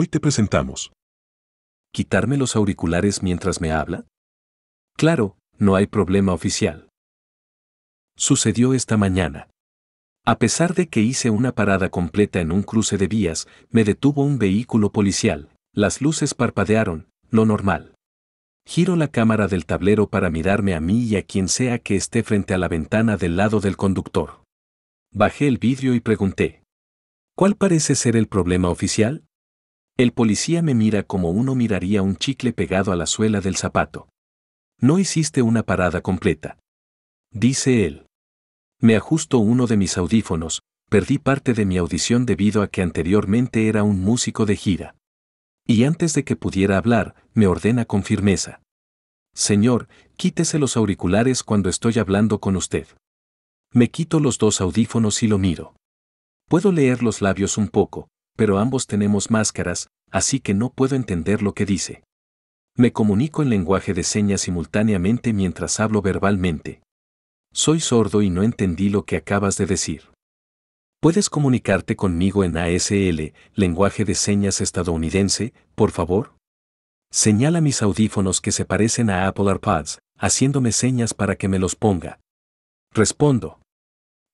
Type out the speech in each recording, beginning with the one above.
Hoy te presentamos. ¿Quitarme los auriculares mientras me habla? Claro, no hay problema oficial. Sucedió esta mañana. A pesar de que hice una parada completa en un cruce de vías, me detuvo un vehículo policial, las luces parpadearon, lo normal. Giro la cámara del tablero para mirarme a mí y a quien sea que esté frente a la ventana del lado del conductor. Bajé el vidrio y pregunté. ¿Cuál parece ser el problema oficial? El policía me mira como uno miraría un chicle pegado a la suela del zapato. No hiciste una parada completa. Dice él. Me ajusto uno de mis audífonos, perdí parte de mi audición debido a que anteriormente era un músico de gira. Y antes de que pudiera hablar, me ordena con firmeza. Señor, quítese los auriculares cuando estoy hablando con usted. Me quito los dos audífonos y lo miro. Puedo leer los labios un poco, pero ambos tenemos máscaras, así que no puedo entender lo que dice. Me comunico en lenguaje de señas simultáneamente mientras hablo verbalmente. Soy sordo y no entendí lo que acabas de decir. ¿Puedes comunicarte conmigo en ASL, lenguaje de señas estadounidense, por favor? Señala mis audífonos que se parecen a Apple AirPods, haciéndome señas para que me los ponga. Respondo.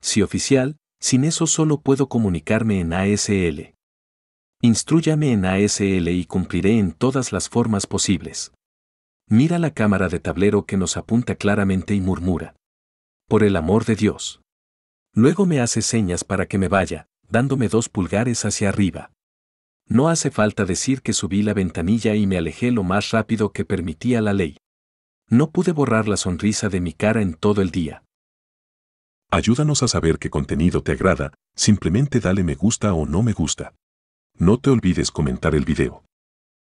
Si oficial, sin eso solo puedo comunicarme en ASL. Instrúyame en ASL y cumpliré en todas las formas posibles. Mira la cámara de tablero que nos apunta claramente y murmura. Por el amor de Dios. Luego me hace señas para que me vaya, dándome dos pulgares hacia arriba. No hace falta decir que subí la ventanilla y me alejé lo más rápido que permitía la ley. No pude borrar la sonrisa de mi cara en todo el día. Ayúdanos a saber qué contenido te agrada, simplemente dale me gusta o no me gusta. No te olvides comentar el video.